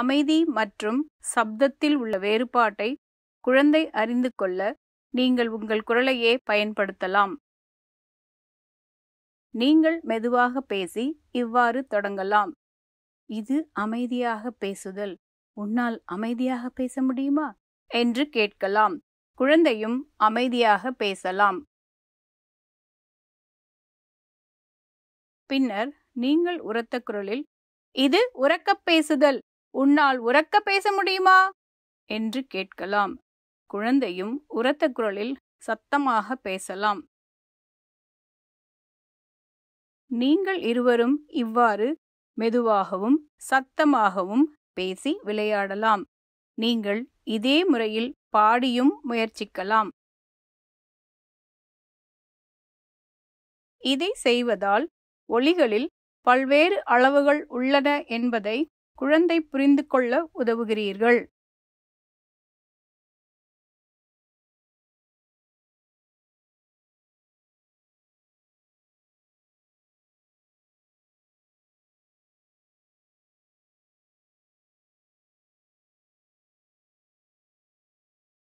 அமைதி மற்றும் சப்தத்தில் உள்ள வேறுபாட்டை குழந்தை அறிந்து கொள்ள நீங்கள் உங்கள் குரலையே பயன்படுத்தலாம் நீங்கள் மெதுவாக பேசி இவ்வாறு தொடங்கலாம் இது அமைதியாக பேசுதல் உன்னால் அமைதியாக பேச முடியுமா என்று கேட்கலாம் குழந்தையும் அமைதியாக பேசலாம் பின்னர் நீங்கள் உரத்த குரலில் இது உறக்கப் பேசுதல் உன்னால் உறக்க பேச முடியுமா என்று கேட்கலாம் குழந்தையும் உரத்த குரலில் சத்தமாக பேசலாம் நீங்கள் இருவரும் இவ்வாறு மெதுவாகவும் சத்தமாகவும் பேசி விளையாடலாம் நீங்கள் இதே முறையில் பாடியும் முயற்சிக்கலாம் இதை செய்வதால் ஒளிகளில் பல்வேறு அளவுகள் உள்ளன என்பதை குழந்தை புரிந்து கொள்ள உதவுகிறீர்கள்